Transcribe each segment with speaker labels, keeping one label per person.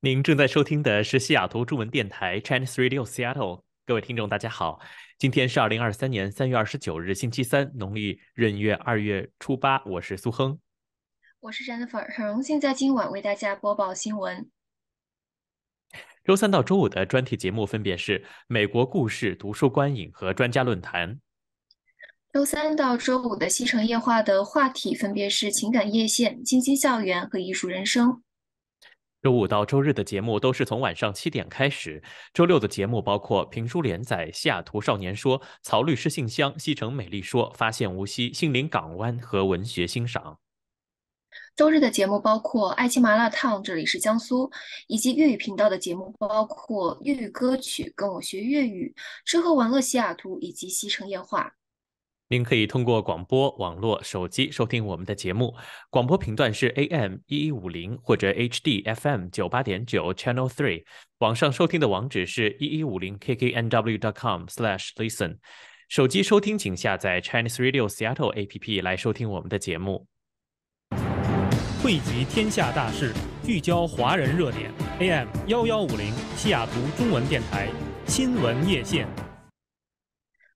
Speaker 1: 您正在收听的是西雅图中文电台 Chinese Radio Seattle。各位听众，大家好，今天是二零二三年三月二十九日，星期三，农历闰月二月初八。我是苏亨，
Speaker 2: 我是 Jennifer，很荣幸在今晚为大家播报新闻。
Speaker 1: 周三到周五的专题节目分别是美国故事、读书观影和专家论坛。
Speaker 2: 周三到周五的西城夜话的话题分别是情感夜线、清新校园和艺术人生。
Speaker 1: 周五到周日的节目都是从晚上七点开始。周六的节目包括评书连载《西雅图少年说》、曹律师信箱、西城美丽说、发现无锡、心灵港湾和文学欣赏。
Speaker 2: 周日的节目包括爱情麻辣烫、这里是江苏，以及粤语频道的节目，包括粤语歌曲、跟我学粤语、吃喝玩乐西雅图以及西城夜话。
Speaker 1: 您可以通过广播、网络、手机收听我们的节目。广播频段是 AM 一一五零或者 HD FM 九八点九 Channel Three。网上收听的网址是一一五零 KKNW dot com slash listen。手机收听请下载 Chinese Radio Seattle APP 来收听我们的节目。汇集天下大事，聚焦华人热点。AM 幺幺五零西雅图中文电台新闻夜线。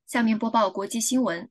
Speaker 2: 下面播报国际新闻。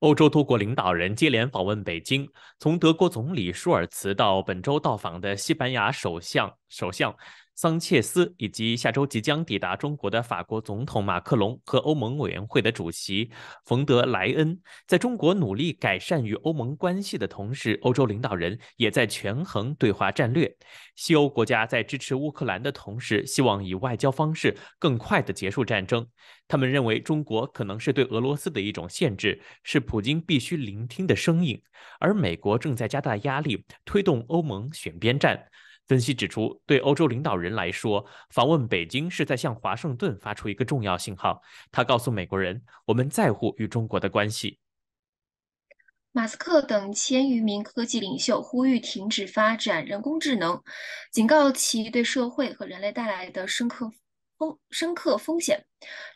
Speaker 1: 欧洲多国领导人接连访问北京，从德国总理舒尔茨到本周到访的西班牙首相首相。桑切斯以及下周即将抵达中国的法国总统马克龙和欧盟委员会的主席冯德莱恩，在中国努力改善与欧盟关系的同时，欧洲领导人也在权衡对华战略。西欧国家在支持乌克兰的同时，希望以外交方式更快地结束战争。他们认为中国可能是对俄罗斯的一种限制，是普京必须聆听的声音。而美国正在加大压力，推动欧盟选边站。分析指出，对欧洲领导人来说，访问北京是在向华盛顿发出一个重要信号。他告诉美国人，我们在乎与中国的关系。
Speaker 2: 马斯克等千余名科技领袖呼吁停止发展人工智能，警告其对社会和人类带来的深刻。风深刻风险。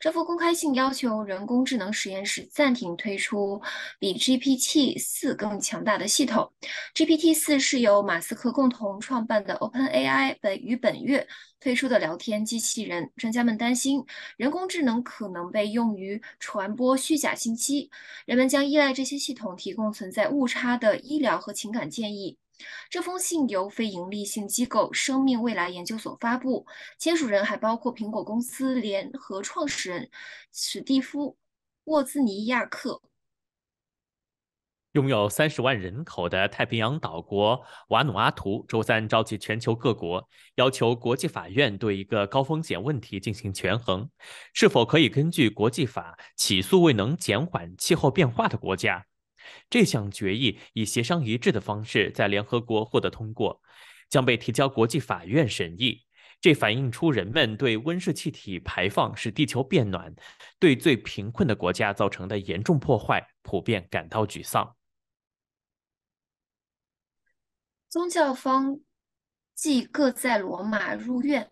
Speaker 2: 这幅公开信要求人工智能实验室暂停推出比 GPT 四更强大的系统。GPT 四是由马斯克共同创办的 OpenAI 本于本月推出的聊天机器人。专家们担心，人工智能可能被用于传播虚假信息。人们将依赖这些系统提供存在误差的医疗和情感建议。这封信由非营利性机构“生命未来研究所”发布，签署人还包括苹果公司联合创始人史蒂夫·沃兹尼亚克。
Speaker 1: 拥有三十万人口的太平洋岛国瓦努阿图周三召集全球各国，要求国际法院对一个高风险问题进行权衡：是否可以根据国际法起诉未能减缓气候变化的国家？这项决议以协商一致的方式在联合国获得通过，将被提交国际法院审议。这反映出人们对温室气体排放使地球变暖、对最贫困的国家造成的严重破坏普遍感到沮丧。
Speaker 2: 宗教方即各在罗马入院。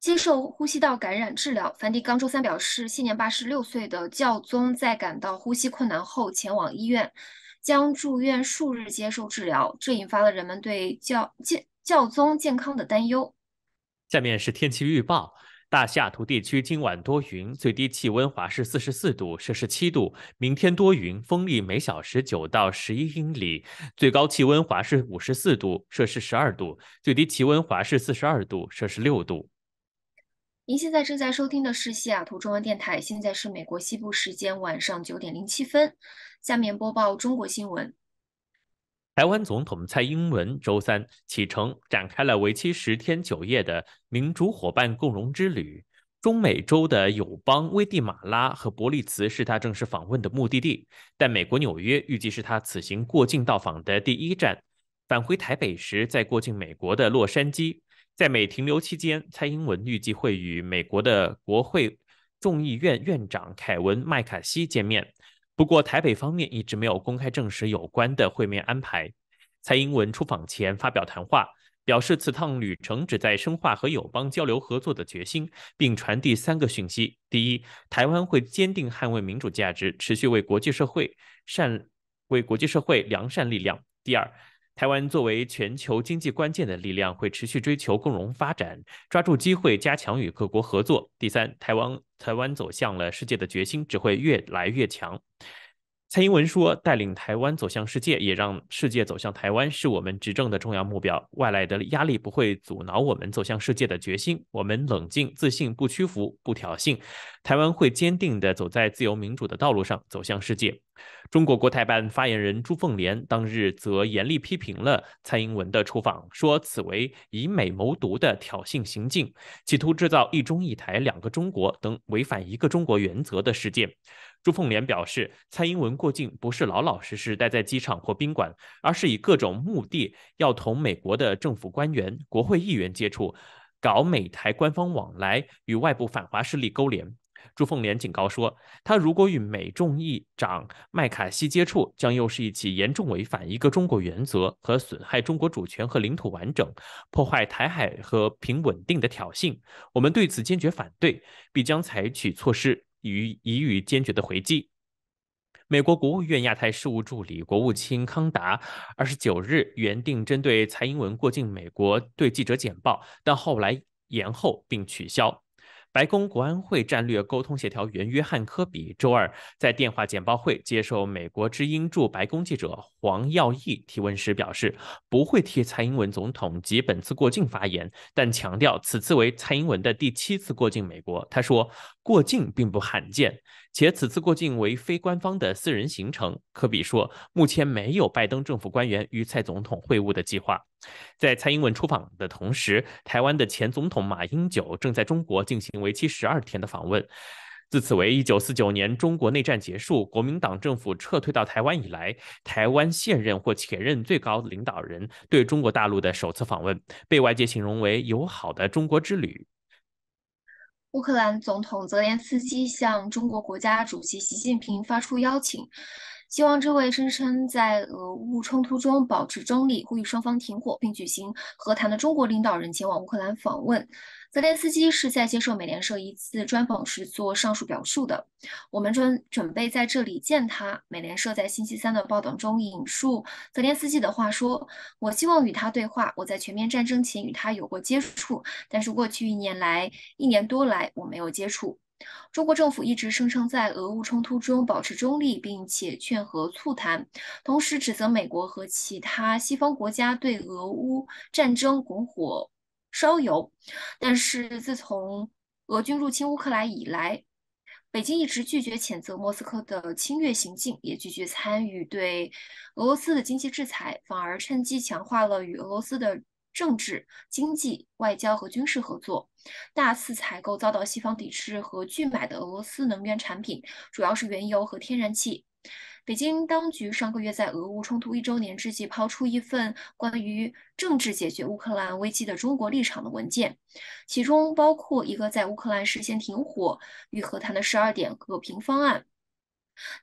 Speaker 2: 接受呼吸道感染治疗。梵蒂冈周三表示，现年八十六岁的教宗在感到呼吸困难后前往医院，将住院数日接受治疗。这引发了人们对教健教宗健康的担忧。
Speaker 1: 下面是天气预报：大雅图地区今晚多云，最低气温华氏四十四度，摄氏七度；明天多云，风力每小时九到十一英里，最高气温华氏五十四度，摄氏十二度；最低气温华氏四十二度，摄氏六度。
Speaker 2: 您现在正在收听的是西雅图中文电台，现在是美国西部时间晚上九点零七分。下面播报中国新闻。
Speaker 1: 台湾总统蔡英文周三启程，展开了为期十天九夜的民主伙伴共荣之旅。中美洲的友邦危地马拉和伯利兹是他正式访问的目的地，但美国纽约预计是他此行过境到访的第一站，返回台北时再过境美国的洛杉矶。在美停留期间，蔡英文预计会与美国的国会众议院院长凯文·麦卡锡见面。不过，台北方面一直没有公开证实有关的会面安排。蔡英文出访前发表谈话，表示此趟旅程旨在深化和友邦交流合作的决心，并传递三个讯息：第一，台湾会坚定捍卫民主价值，持续为国际社会善为国际社会良善力量；第二，台湾作为全球经济关键的力量，会持续追求共荣发展，抓住机会，加强与各国合作。第三，台湾台湾走向了世界的决心只会越来越强。蔡英文说：“带领台湾走向世界，也让世界走向台湾，是我们执政的重要目标。外来的压力不会阻挠我们走向世界的决心。我们冷静、自信、不屈服、不挑衅，台湾会坚定地走在自由民主的道路上，走向世界。”中国国台办发言人朱凤莲当日则严厉批评了蔡英文的出访，说此为以美谋独的挑衅行径，企图制造一中一台、两个中国等违反一个中国原则的事件。朱凤莲表示，蔡英文过境不是老老实实待在机场或宾馆，而是以各种目的要同美国的政府官员、国会议员接触，搞美台官方往来，与外部反华势力勾连。朱凤莲警告说，他如果与美众议长麦卡锡接触，将又是一起严重违反一个中国原则和损害中国主权和领土完整、破坏台海和平稳定的挑衅，我们对此坚决反对，必将采取措施。予以予以坚决的回击。美国国务院亚太事务助理国务卿康达二十九日原定针对蔡英文过境美国对记者简报，但后来延后并取消。白宫国安会战略沟通协调员约翰·科比周二在电话简报会接受美国之音驻白宫记者黄耀毅提问时表示，不会替蔡英文总统及本次过境发言，但强调此次为蔡英文的第七次过境美国。他说，过境并不罕见。且此次过境为非官方的私人行程。科比说：“目前没有拜登政府官员与蔡总统会晤的计划。”在蔡英文出访的同时，台湾的前总统马英九正在中国进行为期十二天的访问。自此为一九四九年中国内战结束、国民党政府撤退到台湾以来，台湾现任或前任最高领导人对中国大陆的首次访问，被外界形容为友好的中国之旅。
Speaker 2: 乌克兰总统泽连斯基向中国国家主席习近平发出邀请，希望这位声称在俄乌冲突中保持中立、呼吁双方停火并举行和谈的中国领导人前往乌克兰访问。泽连斯基是在接受美联社一次专访时做上述表述的。我们准准备在这里见他。美联社在星期三的报道中引述泽连斯基的话说：“我希望与他对话。我在全面战争前与他有过接触，但是过去一年来一年多来我没有接触。中国政府一直声称在俄乌冲突中保持中立，并且劝和促谈，同时指责美国和其他西方国家对俄乌战争拱火。”烧油，但是自从俄军入侵乌克兰以来，北京一直拒绝谴责莫斯科的侵略行径，也拒绝参与对俄罗斯的经济制裁，反而趁机强化了与俄罗斯的政治、经济、外交和军事合作，大肆采购遭到西方抵制和拒买的俄罗斯能源产品，主要是原油和天然气。北京当局上个月在俄乌冲突一周年之际，抛出一份关于政治解决乌克兰危机的中国立场的文件，其中包括一个在乌克兰实现停火与和谈的十二点和平方案。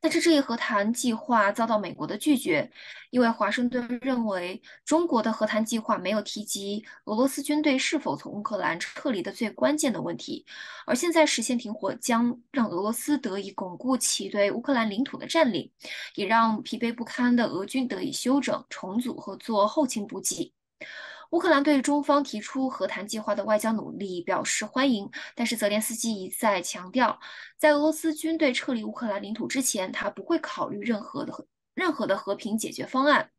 Speaker 2: 但是这一和谈计划遭到美国的拒绝，因为华盛顿认为中国的和谈计划没有提及俄罗斯军队是否从乌克兰撤离的最关键的问题，而现在实现停火将让俄罗斯得以巩固其对乌克兰领土的占领，也让疲惫不堪的俄军得以休整、重组和做后勤补给。乌克兰对中方提出和谈计划的外交努力表示欢迎，但是泽连斯基一再强调，在俄罗斯军队撤离乌克兰领土之前，他不会考虑任何的和任何的和平解决方案。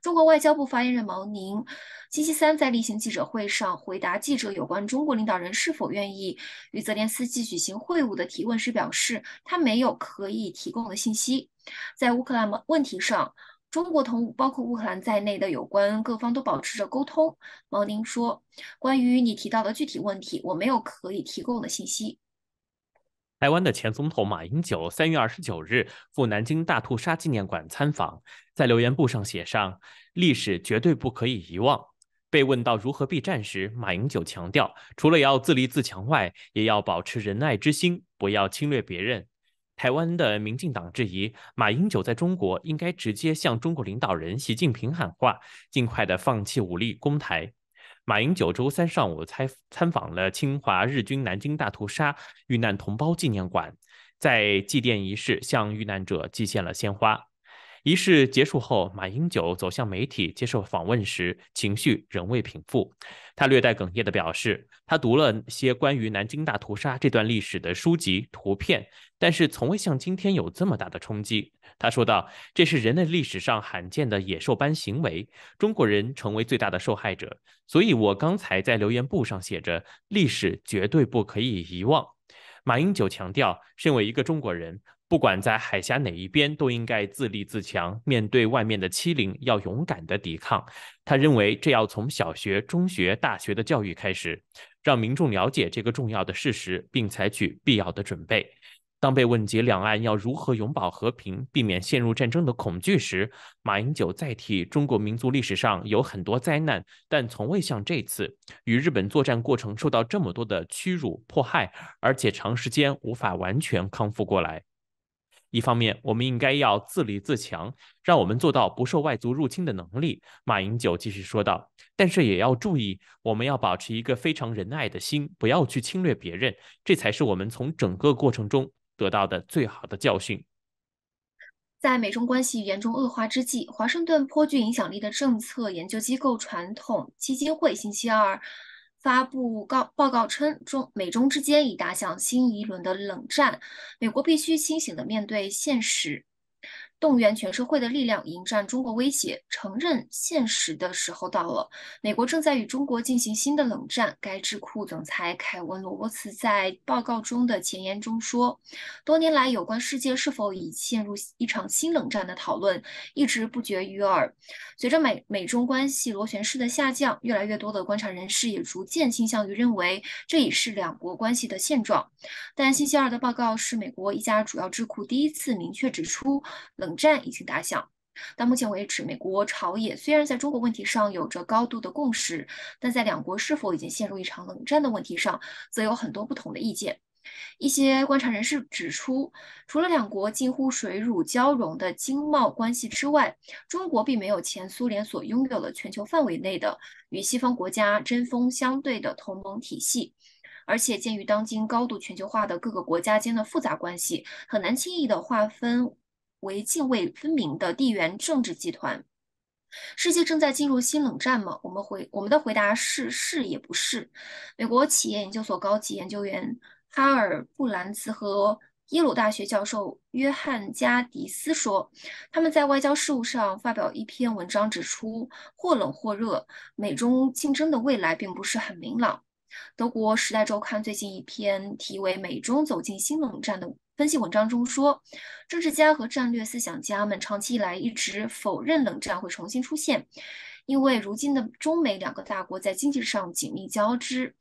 Speaker 2: 中国外交部发言人毛宁，星期三在例行记者会上回答记者有关中国领导人是否愿意与泽连斯基举行会晤的提问时表示，他没有可以提供的信息，在乌克兰问题上。中国同包括乌克兰在内的有关各方都保持着沟通。毛宁说：“关于你提到的具体问题，我没有可以提供的信息。”
Speaker 1: 台湾的前总统马英九三月二十九日赴南京大屠杀纪念馆参访，在留言簿上写上：“历史绝对不可以遗忘。”被问到如何避战时，马英九强调：“除了要自立自强外，也要保持仁爱之心，不要侵略别人。”台湾的民进党质疑马英九在中国应该直接向中国领导人习近平喊话，尽快的放弃武力攻台。马英九周三上午参参访了侵华日军南京大屠杀遇难同胞纪念馆，在祭奠仪式向遇难者祭献了鲜花。仪式结束后，马英九走向媒体接受访问时，情绪仍未平复。他略带哽咽的表示，他读了些关于南京大屠杀这段历史的书籍、图片，但是从未像今天有这么大的冲击。他说道：“这是人类历史上罕见的野兽般行为，中国人成为最大的受害者。所以，我刚才在留言簿上写着，历史绝对不可以遗忘。”马英九强调，身为一个中国人。不管在海峡哪一边，都应该自立自强，面对外面的欺凌，要勇敢的抵抗。他认为这要从小学、中学、大学的教育开始，让民众了解这个重要的事实，并采取必要的准备。当被问及两岸要如何永保和平，避免陷入战争的恐惧时，马英九再提中国民族历史上有很多灾难，但从未像这次与日本作战过程受到这么多的屈辱迫害，而且长时间无法完全康复过来。一方面，我们应该要自立自强，让我们做到不受外族入侵的能力。马英九继续说道，但是也要注意，我们要保持一个非常仁爱的心，不要去侵略别人，这才是我们从整个过程中得到的最好的教训。
Speaker 2: 在美中关系严重恶化之际，华盛顿颇具影响力的政策研究机构传统基金会星期二。发布告报告称，中美中之间已打响新一轮的冷战，美国必须清醒地面对现实。动员全社会的力量迎战中国威胁，承认现实的时候到了。美国正在与中国进行新的冷战。该智库总裁凯文·罗伯茨在报告中的前言中说：“多年来，有关世界是否已陷入一场新冷战的讨论一直不绝于耳。随着美美中关系螺旋式的下降，越来越多的观察人士也逐渐倾向于认为，这已是两国关系的现状。但星期二的报告是美国一家主要智库第一次明确指出冷。”战已经打响。到目前为止，美国朝野虽然在中国问题上有着高度的共识，但在两国是否已经陷入一场冷战的问题上，则有很多不同的意见。一些观察人士指出，除了两国近乎水乳交融的经贸关系之外，中国并没有前苏联所拥有的全球范围内的与西方国家针锋相对的同盟体系。而且，鉴于当今高度全球化的各个国家间的复杂关系，很难轻易地划分。为泾渭分明的地缘政治集团，世界正在进入新冷战吗？我们回我们的回答是：是也不是。美国企业研究所高级研究员哈尔布兰茨和耶鲁大学教授约翰加迪斯说，他们在外交事务上发表一篇文章，指出或冷或热，美中竞争的未来并不是很明朗。德国《时代周刊》最近一篇题为“美中走进新冷战”的。分析文章中说，政治家和战略思想家们长期以来一直否认冷战会重新出现，因为如今的中美两个大国在经济上紧密交织。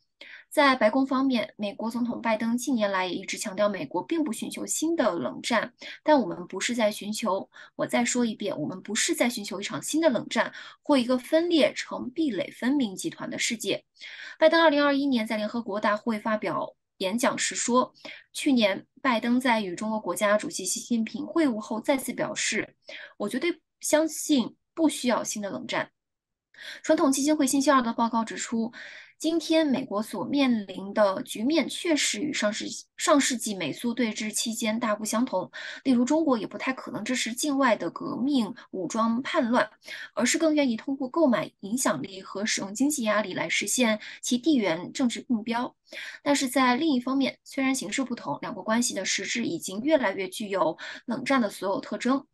Speaker 2: 在白宫方面，美国总统拜登近年来也一直强调，美国并不寻求新的冷战。但我们不是在寻求，我再说一遍，我们不是在寻求一场新的冷战或一个分裂成壁垒分明集团的世界。拜登2021年在联合国大会发表。演讲时说，去年拜登在与中国国家主席习近平会晤后再次表示，我绝对相信不需要新的冷战。传统基金会星期二的报告指出。今天美国所面临的局面确实与上世上世纪美苏对峙期间大不相同。例如，中国也不太可能支持境外的革命武装叛乱，而是更愿意通过购买影响力和使用经济压力来实现其地缘政治目标。但是在另一方面，虽然形势不同，两国关系的实质已经越来越具有冷战的所有特征。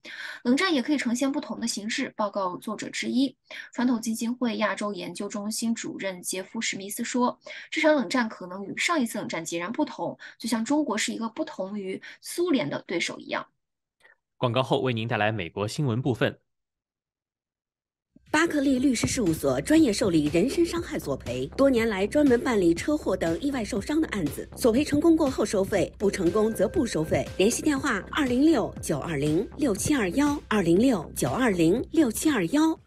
Speaker 2: 冷战也可以呈现不同的形式。报告作者之一、传统基金会亚洲研究中心主任杰夫史密梅斯说，这场冷战可能与上一次冷战截然不同，就像中国是一个不同于苏联的对手一样。
Speaker 1: 广告后为您带来美国新闻部分。
Speaker 2: 巴克利律师事务所专业受理人身伤害索赔，多年来专门办理车祸等意外受伤的案子，索赔成功过后收费，不成功则不收费。联系电话：二零六九二零六七二幺，二零六九二零六七二幺。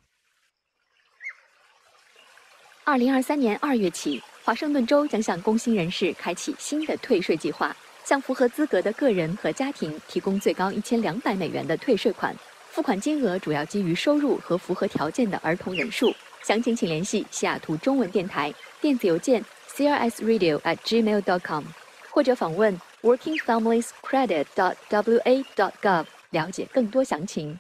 Speaker 2: 二零二三年二月起，华盛顿州将向工薪人士开启新的退税计划，向符合资格的个人和家庭提供最高一千两百美元的退税款。付款金额主要基于收入和符合条件的儿童人数。详情请联系西雅图中文电台，电子邮件 crsradio@gmail.com，或者访问 workingfamiliescredit.wa.gov 了解更多详情。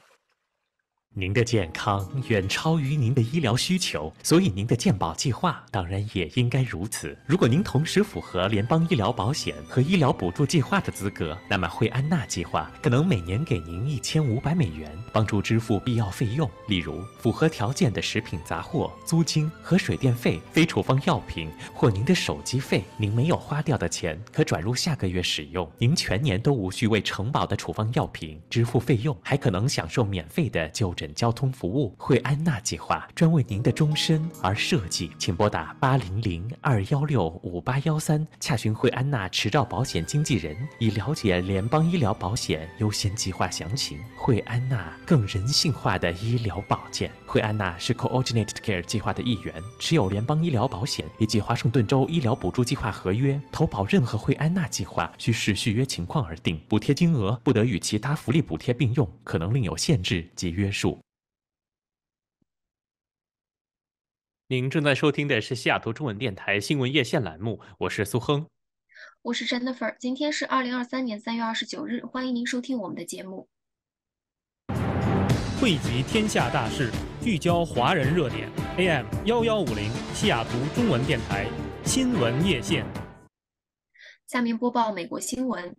Speaker 1: 您的健康远超于您的医疗需求，所以您的健保计划当然也应该如此。如果您同时符合联邦医疗保险和医疗补助计划的资格，那么惠安娜计划可能每年给您一千五百美元，帮助支付必要费用，例如符合条件的食品杂货、租金和水电费、非处方药品或您的手机费。您没有花掉的钱可转入下个月使用。您全年都无需为承保的处方药品支付费用，还可能享受免费的就诊。交通服务惠安娜计划专为您的终身而设计，请拨打八零零二幺六五八幺三，洽询惠安娜持照保险经纪人，以了解联邦医疗保险优先计划详情。惠安娜更人性化的医疗保健。惠安娜是 Coordinated Care 计划的一员，持有联邦医疗保险以及华盛顿州医疗补助计划合约。投保任何惠安娜计划，需视续约情况而定。补贴金额不得与其他福利补贴并用，可能另有限制及约束。您正在收听的是西雅图中文电台新闻夜线栏目，我是苏亨，
Speaker 2: 我是 Jennifer，今天是二零二三年三月二十九日，欢迎您收听我们的节目。
Speaker 1: 汇集天下大事，聚焦华人热点，AM 幺幺五零，西雅图中文电台新闻夜线。
Speaker 2: 下面播报美国新闻，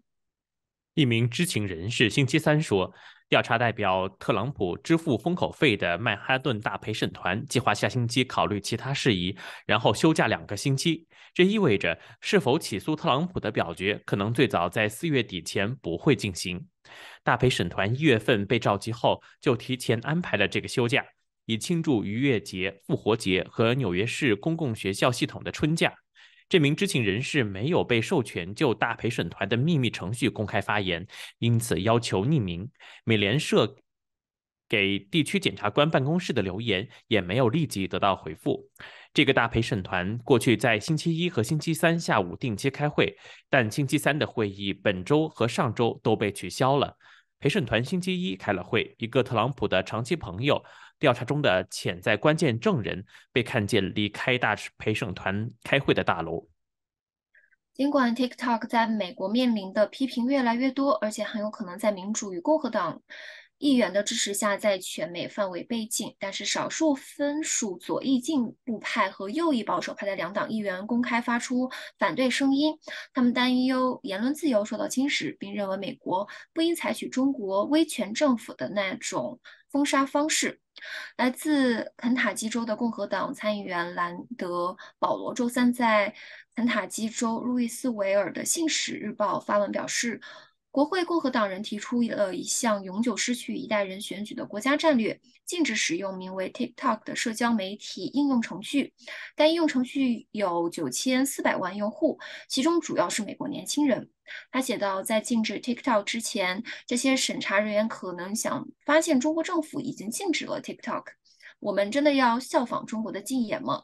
Speaker 1: 一名知情人士星期三说。调查代表特朗普支付封口费的曼哈顿大陪审团计划下星期考虑其他事宜，然后休假两个星期。这意味着是否起诉特朗普的表决可能最早在四月底前不会进行。大陪审团一月份被召集后，就提前安排了这个休假，以庆祝逾越节、复活节和纽约市公共学校系统的春假。这名知情人士没有被授权就大陪审团的秘密程序公开发言，因此要求匿名。美联社给地区检察官办公室的留言也没有立即得到回复。这个大陪审团过去在星期一和星期三下午定期开会，但星期三的会议本周和上周都被取消了。陪审团星期一开了会，一个特朗普的长期朋友。调查中的潜在关键证人被看见离开大陪审团开会的大楼。
Speaker 2: 尽管 TikTok 在美国面临的批评越来越多，而且很有可能在民主与共和党议员的支持下在全美范围被禁，但是少数分属左翼进步派和右翼保守派的两党议员公开发出反对声音，他们担忧言论自由受到侵蚀，并认为美国不应采取中国威权政府的那种封杀方式。来自肯塔基州的共和党参议员兰德·保罗周三在肯塔基州路易斯维尔的《信使日报》发文表示，国会共和党人提出了一项永久失去一代人选举的国家战略，禁止使用名为 TikTok 的社交媒体应用程序。该应用程序有9400万用户，其中主要是美国年轻人。他写道：“在禁止 TikTok 之前，这些审查人员可能想发现中国政府已经禁止了 TikTok。我们真的要效仿中国的禁言吗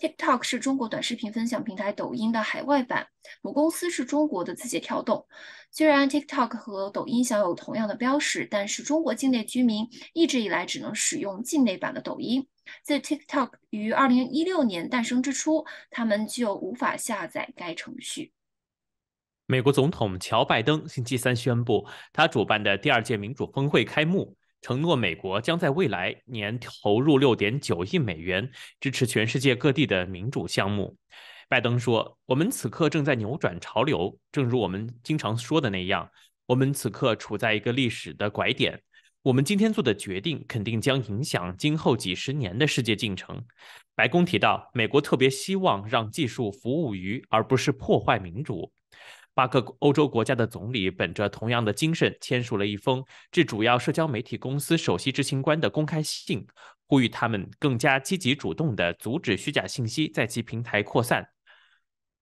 Speaker 2: ？TikTok 是中国短视频分享平台抖音的海外版，母公司是中国的字节跳动。虽然 TikTok 和抖音享有同样的标识，但是中国境内居民一直以来只能使用境内版的抖音。在 TikTok 于2016年诞生之初，他们就无法下载该程序。”
Speaker 1: 美国总统乔·拜登星期三宣布，他主办的第二届民主峰会开幕，承诺美国将在未来年投入六点九亿美元支持全世界各地的民主项目。拜登说：“我们此刻正在扭转潮流，正如我们经常说的那样，我们此刻处在一个历史的拐点。我们今天做的决定肯定将影响今后几十年的世界进程。”白宫提到，美国特别希望让技术服务于而不是破坏民主。八个欧洲国家的总理本着同样的精神，签署了一封致主要社交媒体公司首席执行官的公开信，呼吁他们更加积极主动地阻止虚假信息在其平台扩散。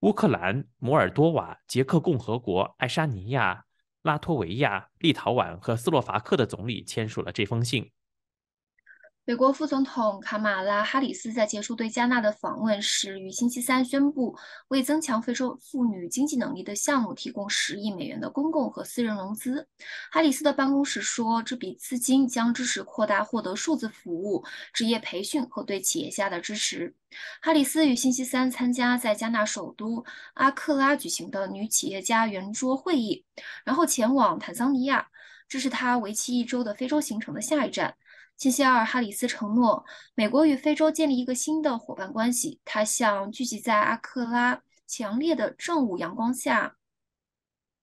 Speaker 1: 乌克兰、摩尔多瓦、捷克共和国、爱沙尼亚、拉脱维亚、立陶宛和斯洛伐克的总理签署了这封信。
Speaker 2: 美国副总统卡马拉·哈里斯在结束对加纳的访问时，于星期三宣布，为增强非洲妇女经济能力的项目提供十亿美元的公共和私人融资。哈里斯的办公室说，这笔资金将支持扩大获得数字服务、职业培训和对企业家的支持。哈里斯于星期三参加在加纳首都阿克拉举行的女企业家圆桌会议，然后前往坦桑尼亚，这是他为期一周的非洲行程的下一站。星期二，哈里斯承诺美国与非洲建立一个新的伙伴关系。他向聚集在阿克拉强烈的正午阳光下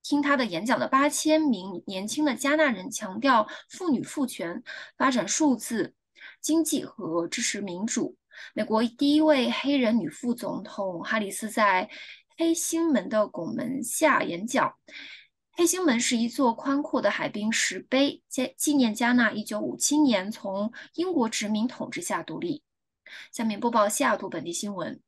Speaker 2: 听他的演讲的八千名年轻的加纳人强调，妇女赋权、发展数字经济和支持民主。美国第一位黑人女副总统哈里斯在黑星门的拱门下演讲。黑星门是一座宽阔的海滨石碑，纪纪念加纳一九五七年从英国殖民统治下独立。下面播报西雅图本地新闻。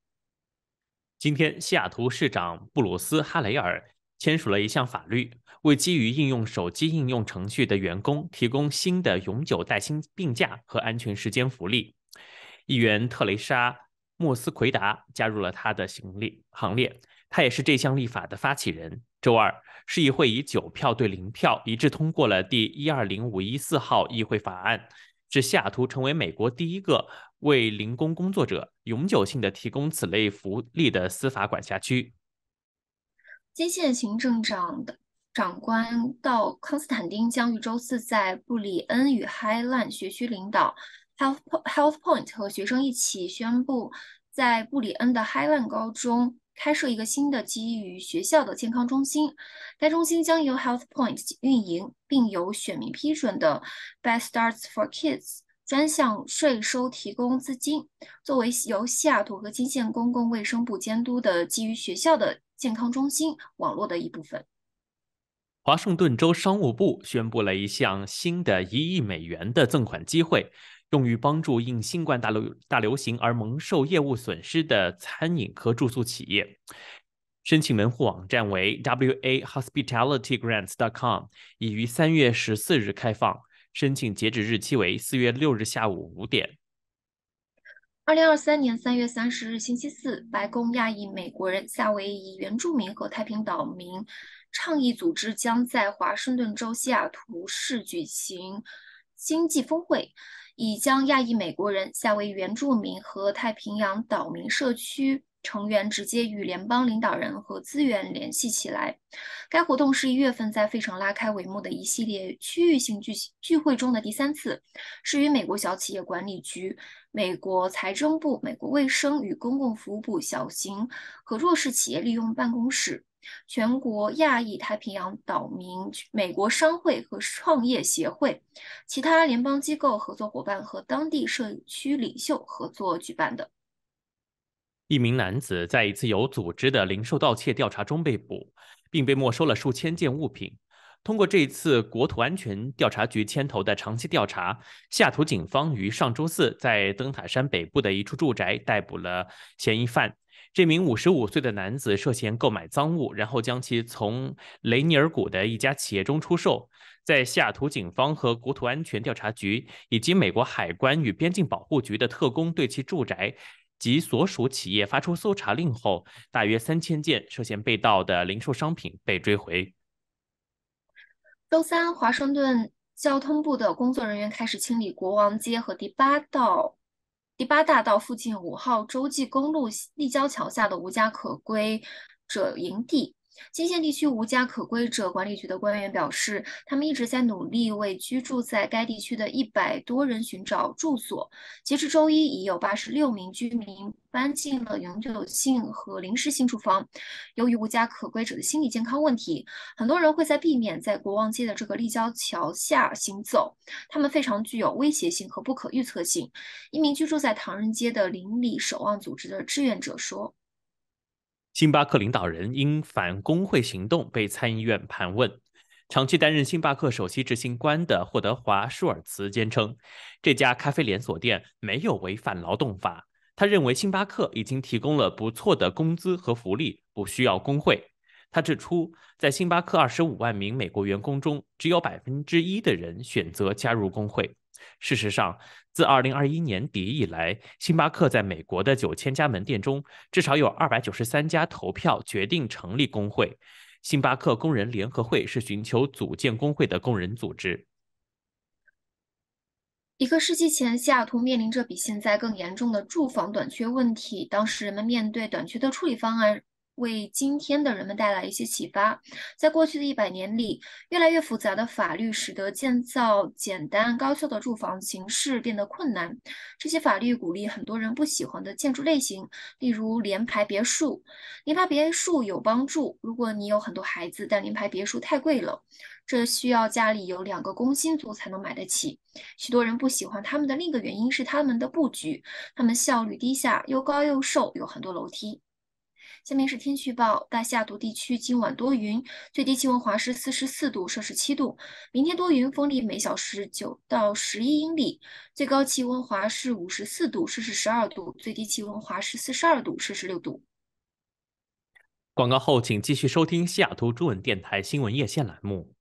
Speaker 1: 今天，西雅图市长布鲁斯·哈雷尔签署了一项法律，为基于应用手机应用程序的员工提供新的永久带薪病假和安全时间福利。议员特蕾莎·莫斯奎达加入了他的行列行列。他也是这项立法的发起人。周二，市议会以九票对零票一致通过了第120514号议会法案，使西雅图成为美国第一个为零工工作者永久性的提供此类福利的司法管辖区。
Speaker 2: 接线行政长的长官道康斯坦丁将于周四在布里恩与 Highland 学区领导 Health Health Point 和学生一起宣布，在布里恩的 Highland 高中。开设一个新的基于学校的健康中心，该中心将由 HealthPoint 运营，并由选民批准的 Best Starts for Kids 专项税收提供资金，作为由西雅图和金县公共卫生部监督的基于学校的健康中心网络的一部分。
Speaker 1: 华盛顿州商务部宣布了一项新的一亿美元的赠款机会。用于帮助因新冠大流大流行而蒙受业务损失的餐饮和住宿企业，申请门户网站为 wahospitalitygrants.com，已于三月十四日开放，申请截止日期为四月六日下午五点。
Speaker 2: 二零二三年三月三十日星期四，白宫亚裔美国人、夏威夷原住民和太平岛民倡议组织将在华盛顿州西雅图市举行经济峰会。已将亚裔美国人、夏威夷原住民和太平洋岛民社区成员直接与联邦领导人和资源联系起来。该活动是一月份在费城拉开帷幕的一系列区域性聚聚会中的第三次，是与美国小企业管理局、美国财政部、美国卫生与公共服务部小型和弱势企业利用办公室。全国亚裔太平洋岛民美国商会和创业协会、其他联邦机构合作伙伴和当地社区领袖合作举办的。
Speaker 1: 一名男子在一次有组织的零售盗窃调查中被捕，并被没收了数千件物品。通过这次国土安全调查局牵头的长期调查，下图警方于上周四在灯塔山北部的一处住宅逮捕了嫌疑犯。这名55岁的男子涉嫌购买赃物，然后将其从雷尼尔谷的一家企业中出售。在西雅图警方和国土安全调查局以及美国海关与边境保护局的特工对其住宅及所属企业发出搜查令后，大约3000件涉嫌被盗的零售商品被追回。
Speaker 2: 周三，华盛顿交通部的工作人员开始清理国王街和第八道。第八大道附近五号洲际公路立交桥下的无家可归者营地。金县地区无家可归者管理局的官员表示，他们一直在努力为居住在该地区的一百多人寻找住所。截至周一，已有八十六名居民搬进了永久性和临时性住房。由于无家可归者的心理健康问题，很多人会在避免在国王街的这个立交桥下行走。他们非常具有威胁性和不可预测性。一名居住在唐人街的邻里守望组织的志愿者说。
Speaker 1: 星巴克领导人因反工会行动被参议院盘问。长期担任星巴克首席执行官的霍德华·舒尔茨坚称，这家咖啡连锁店没有违反劳动法。他认为星巴克已经提供了不错的工资和福利，不需要工会。他指出，在星巴克25万名美国员工中，只有百分之一的人选择加入工会。事实上，自2021年底以来，星巴克在美国的9000家门店中，至少有293家投票决定成立工会。星巴克工人联合会是寻求组建工会的工人组织。
Speaker 2: 一个世纪前，西雅图面临着比现在更严重的住房短缺问题，当时人们面对短缺的处理方案。为今天的人们带来一些启发。在过去的一百年里，越来越复杂的法律使得建造简单高效的住房形式变得困难。这些法律鼓励很多人不喜欢的建筑类型，例如联排别墅。联排别墅有帮助，如果你有很多孩子，但联排别墅太贵了，这需要家里有两个工薪族才能买得起。许多人不喜欢他们的另一个原因是他们的布局，他们效率低下，又高又瘦，有很多楼梯。下面是天气预报：大西雅图地区今晚多云，最低气温华氏四十四度，摄氏七度。明天多云，风力每小时九到十一英里，最高气温华氏五十四度，摄氏十二度，最低气温华氏四十二度，摄氏六度。
Speaker 1: 广告后，请继续收听西雅图中文电台新闻夜线栏目。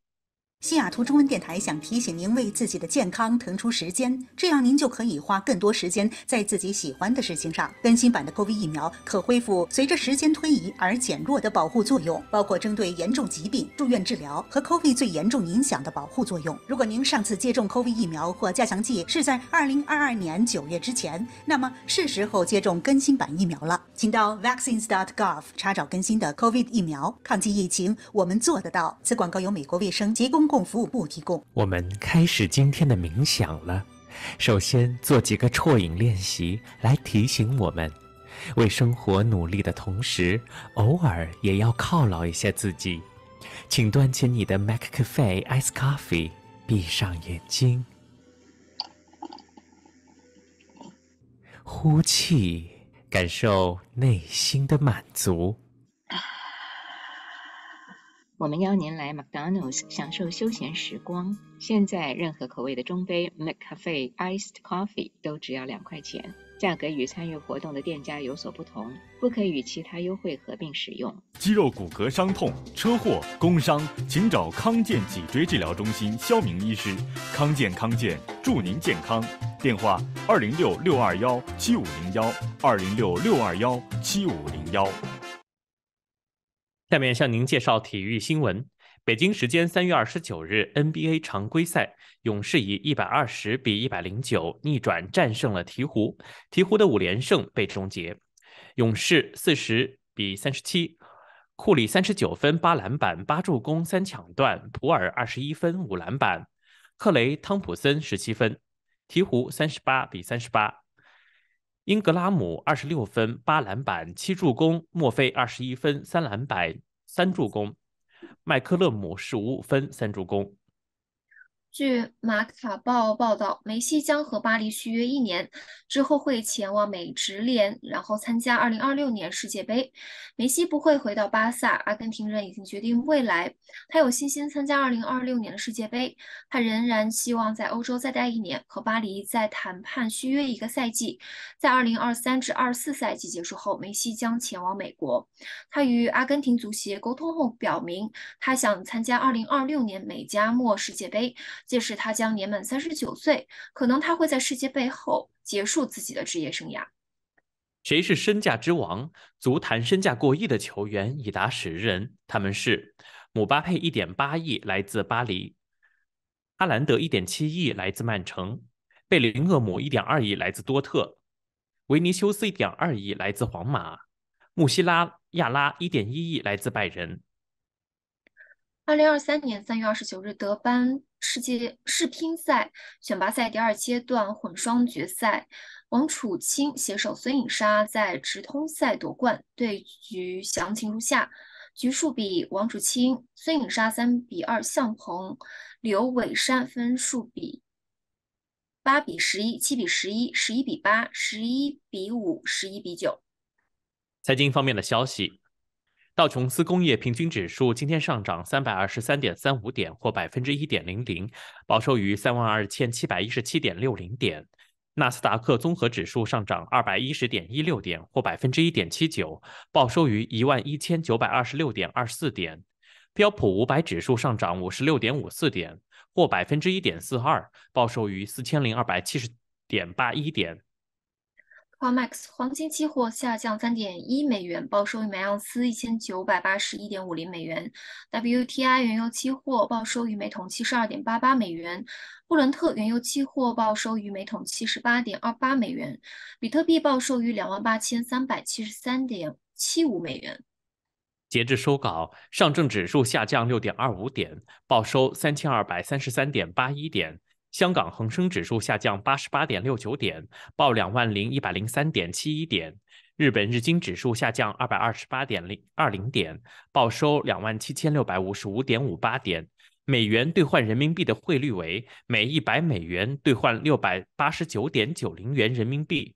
Speaker 2: 西雅图中文电台想提醒您，为自己的健康腾出时间，这样您就可以花更多时间在自己喜欢的事情上。更新版的 COVID 疫苗可恢复随着时间推移而减弱的保护作用，包括针对严重疾病、住院治疗和 COVID 最严重影响的保护作用。如果您上次接种 COVID 疫苗或加强剂是在2022年9月之前，那么是时候接种更新版疫苗了。请到 vaccines.gov 查找更新的 COVID 疫苗。抗击疫情，我们做得到。此广告由美国卫生及公供共服务部
Speaker 1: 提供。我们开始今天的冥想了，首先做几个啜饮练习来提醒我们，为生活努力的同时，偶尔也要犒劳一下自己。请端起你的 Maccafe Ice Coffee，闭上眼睛，呼气，感受内心的满足。
Speaker 2: 我们邀您来 McDonald's 享受休闲时光。现在任何口味的中杯 m c c a f e Iced Coffee 都只要两块钱，价格与参与活动的店家有所不同，不可与其他优惠合并使用。
Speaker 1: 肌肉骨骼伤痛、车祸、工伤，请找康健脊椎治疗中心肖明医师。康健康健，祝您健康。电话：二零六六二幺七五零幺，二零六六二幺七五零幺。下面向您介绍体育新闻。北京时间三月二十九日，NBA 常规赛，勇士以一百二十比一百零九逆转战胜了鹈鹕，鹈鹕的五连胜被终结。勇士四十比三十七，库里三十九分、八篮板、八助攻、三抢断，普尔二十一分、五篮板，克雷、汤普森十七分，鹈鹕三十八比三十八。英格拉姆二十六分八篮板七助攻，墨菲二十一分三篮板三助攻，麦克勒姆十五五分三助攻。
Speaker 2: 据马卡报报道，梅西将和巴黎续约一年，之后会前往美职联，然后参加2026年世界杯。梅西不会回到巴萨，阿根廷人已经决定未来，他有信心参加2026年的世界杯。他仍然希望在欧洲再待一年，和巴黎再谈判续约一个赛季。在2023至24赛季结束后，梅西将前往美国。他与阿根廷足协沟通后，表明他想参加2026年美加墨世界杯。届时他将年满三十九岁，可能他会在世界杯后结束自己的职业生涯。
Speaker 1: 谁是身价之王？足坛身价过亿的球员已达十人，他们是：姆巴佩一点八亿来自巴黎，阿兰德一点七亿来自曼城，贝林厄姆一点二亿来自多特，维尼修斯一点二亿来自皇马，穆希拉亚拉一点一亿来自拜仁。
Speaker 2: 二零二三年三月二十九日，德班世界世乒赛选拔赛第二阶段混双决赛，王楚钦携手孙颖莎在直通赛夺冠。对局详情如下：局数比王楚钦孙颖莎三比二，向鹏刘伟山，分数比八比十一，七比十一，十一比八，十一比五，十一比九。
Speaker 1: 财经方面的消息。道琼斯工业平均指数今天上涨三百二十三点三五点，或百分之一点零零，报收于三万二千七百一十七点六零点。纳斯达克综合指数上涨二百一十点一六点，或百分之一点七九，报收于一万一千九百二十六点二四点。标普五百指数上涨五十六点五四点，或百分之一点四二，报收于四千零二百七十点八一点。
Speaker 2: Comex 黄金期货下降三点一美元，报收于每盎司一千九百八十一点五零美元。WTI 原油期货报收于每桶七十二点八八美元，布伦特原油期货报收于每桶七十八点二八美元。比特币报收于两万八千三百七十三点七五美元。
Speaker 1: 截至收稿，上证指数下降六点二五点，报收三千二百三十三点八一点。香港恒生指数下降八十八点六九点，报两万零一百零三点七一点。日本日经指数下降二百二十八点零二零点，报收两万七千六百五十五点五八点。美元兑换人民币的汇率为每一百美元兑换六百八十九点九零元人民币。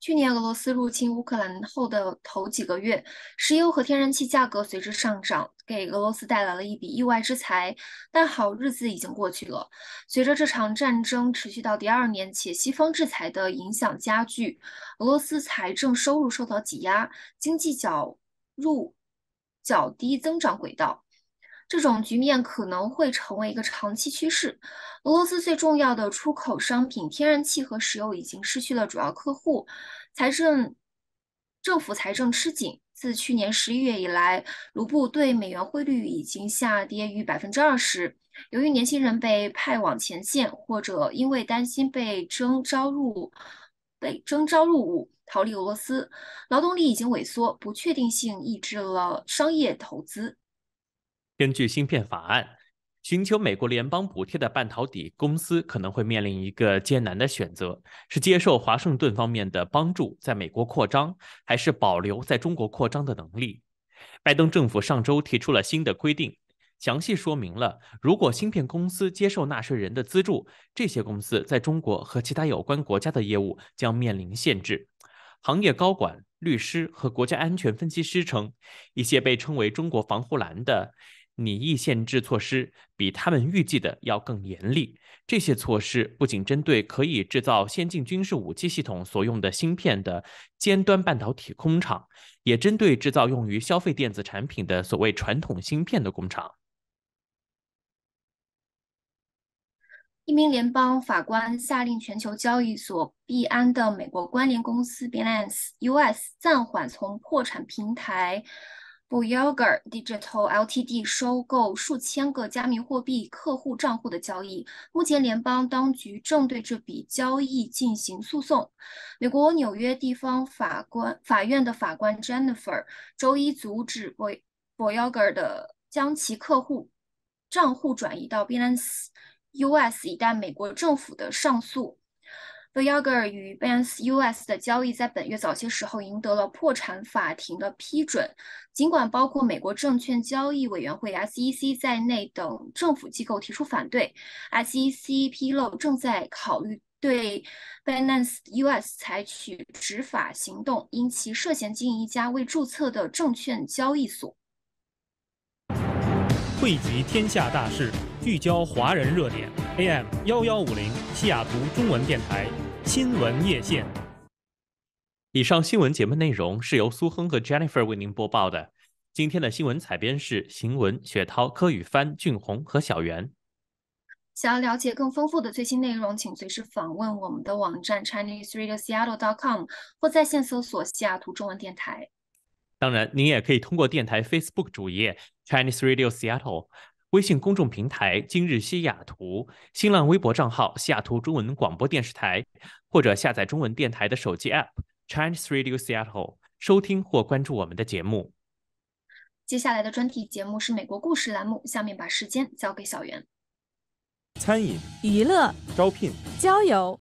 Speaker 2: 去年俄罗斯入侵乌克兰后的头几个月，石油和天然气价格随之上涨，给俄罗斯带来了一笔意外之财。但好日子已经过去了，随着这场战争持续到第二年，且西方制裁的影响加剧，俄罗斯财政收入受到挤压，经济较入较低增长轨道。这种局面可能会成为一个长期趋势。俄罗斯最重要的出口商品天然气和石油已经失去了主要客户，财政政府财政吃紧。自去年十一月以来，卢布对美元汇率已经下跌逾百分之二十。由于年轻人被派往前线，或者因为担心被征召入被征召入伍逃离俄罗斯，劳动力已经萎缩，不确定性抑制了商业投资。
Speaker 1: 根据芯片法案，寻求美国联邦补贴的半导体公司可能会面临一个艰难的选择：是接受华盛顿方面的帮助，在美国扩张，还是保留在中国扩张的能力。拜登政府上周提出了新的规定，详细说明了如果芯片公司接受纳税人的资助，这些公司在中国和其他有关国家的业务将面临限制。行业高管、律师和国家安全分析师称，一些被称为“中国防护栏”的。拟意限制措施比他们预计的要更严厉。这些措施不仅针对可以制造先进军事武器系统所用的芯片的尖端半导体工厂，也针对制造用于消费电子产品的所谓传统芯片的工厂。
Speaker 2: 一名联邦法官下令全球交易所币安的美国关联公司 Binance US 暂缓从破产平台。b o i l y o g g e r Digital Ltd. 收购数千个加密货币客户账户的交易，目前联邦当局正对这笔交易进行诉讼。美国纽约地方法官法院的法官 Jennifer 周一阻止 b o i l b l y o g g e r 的将其客户账户转移到 Balance US，以待美国政府的上诉。The y a g e r 与 Binance US 的交易在本月早些时候赢得了破产法庭的批准，尽管包括美国证券交易委员会 （SEC） 在内等政府机构提出反对，SEC 披露正在考虑对 Binance US 采取执法行动，因其涉嫌经营一家未注册的证券交易所。
Speaker 1: 汇集天下大事。聚焦华人热点，AM 幺幺五零西雅图中文电台新闻夜线。以上新闻节目内容是由苏亨和 Jennifer 为您播报的。今天的新闻采编是邢文、雪涛、柯宇帆、俊宏和小袁。
Speaker 2: 想要了解更丰富的最新内容，请随时访问我们的网站 Chinese Radio Seattle.com 或在线搜索西雅图中文电台。
Speaker 1: 当然，您也可以通过电台 Facebook 主页 Chinese Radio Seattle。微信公众平台“今日西雅图”，新浪微博账号“西雅图中文广播电视台”，或者下载中文电台的手机 App“Chinese Radio Seattle”，收听或关注我们的节目。
Speaker 2: 接下来的专题节目是美国故事栏目，下面把时间交给小袁。
Speaker 1: 餐饮、娱乐、招聘、
Speaker 2: 交友。